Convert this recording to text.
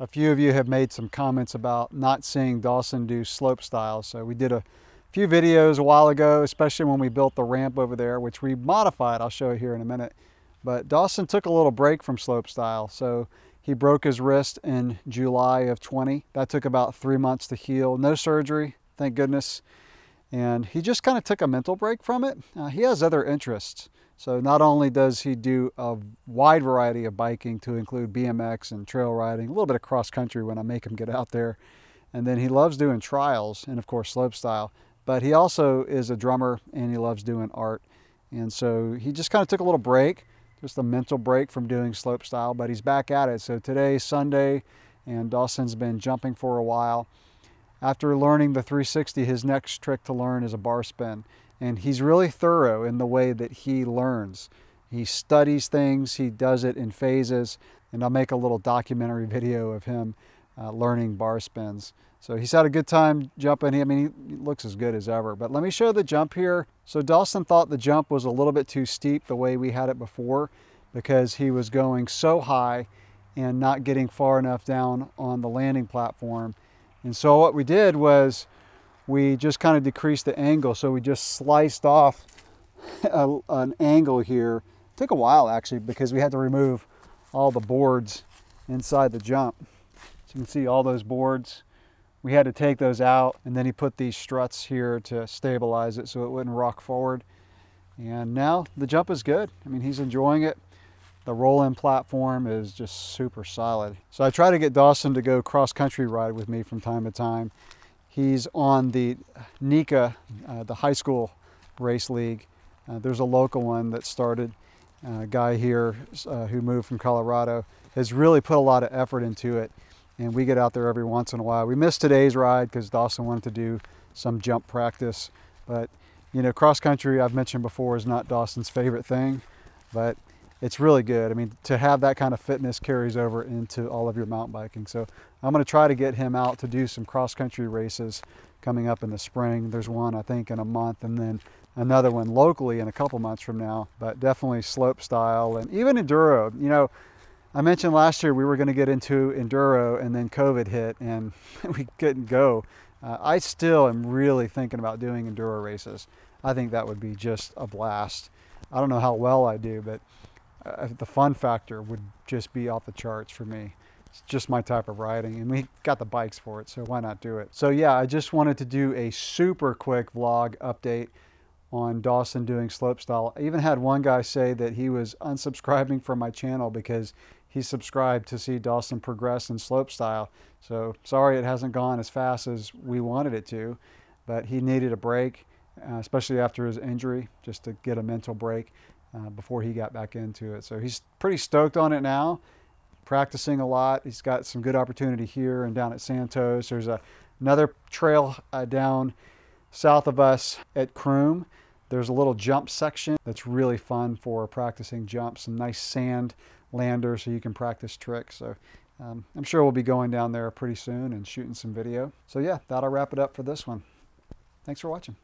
a few of you have made some comments about not seeing Dawson do slope styles. So we did a few videos a while ago, especially when we built the ramp over there, which we modified. I'll show you here in a minute. But Dawson took a little break from slope style. So he broke his wrist in July of 20. That took about three months to heal. No surgery, thank goodness. And he just kind of took a mental break from it. Uh, he has other interests. So not only does he do a wide variety of biking to include BMX and trail riding, a little bit of cross country when I make him get out there. And then he loves doing trials and of course slopestyle. But he also is a drummer and he loves doing art. And so he just kind of took a little break, just a mental break from doing slopestyle, but he's back at it. So today, Sunday, and Dawson's been jumping for a while. After learning the 360, his next trick to learn is a bar spin. And he's really thorough in the way that he learns. He studies things, he does it in phases, and I'll make a little documentary video of him uh, learning bar spins. So he's had a good time jumping. He, I mean, he looks as good as ever. But let me show the jump here. So Dawson thought the jump was a little bit too steep the way we had it before because he was going so high and not getting far enough down on the landing platform and so what we did was we just kind of decreased the angle. So we just sliced off a, an angle here. It took a while actually because we had to remove all the boards inside the jump. So you can see all those boards. We had to take those out and then he put these struts here to stabilize it so it wouldn't rock forward. And now the jump is good. I mean, he's enjoying it. The roll-in platform is just super solid. So I try to get Dawson to go cross-country ride with me from time to time. He's on the NECA, uh, the high school race league. Uh, there's a local one that started. Uh, guy here uh, who moved from Colorado has really put a lot of effort into it. And we get out there every once in a while. We missed today's ride because Dawson wanted to do some jump practice. But, you know, cross country, I've mentioned before, is not Dawson's favorite thing. But it's really good. I mean, to have that kind of fitness carries over into all of your mountain biking. So I'm going to try to get him out to do some cross country races coming up in the spring. There's one, I think, in a month, and then another one locally in a couple months from now, but definitely slope style and even enduro. You know, I mentioned last year we were going to get into enduro and then COVID hit and we couldn't go. Uh, I still am really thinking about doing enduro races. I think that would be just a blast. I don't know how well I do, but uh, the fun factor would just be off the charts for me. It's just my type of riding and we got the bikes for it, so why not do it? So yeah, I just wanted to do a super quick vlog update on Dawson doing slopestyle. I even had one guy say that he was unsubscribing from my channel because he subscribed to see Dawson progress in slopestyle. So sorry it hasn't gone as fast as we wanted it to, but he needed a break uh, especially after his injury, just to get a mental break uh, before he got back into it. So he's pretty stoked on it now, practicing a lot. He's got some good opportunity here and down at Santos. There's a, another trail uh, down south of us at Croom. There's a little jump section that's really fun for practicing jumps, some nice sand lander so you can practice tricks. So um, I'm sure we'll be going down there pretty soon and shooting some video. So yeah, that'll wrap it up for this one. Thanks for watching.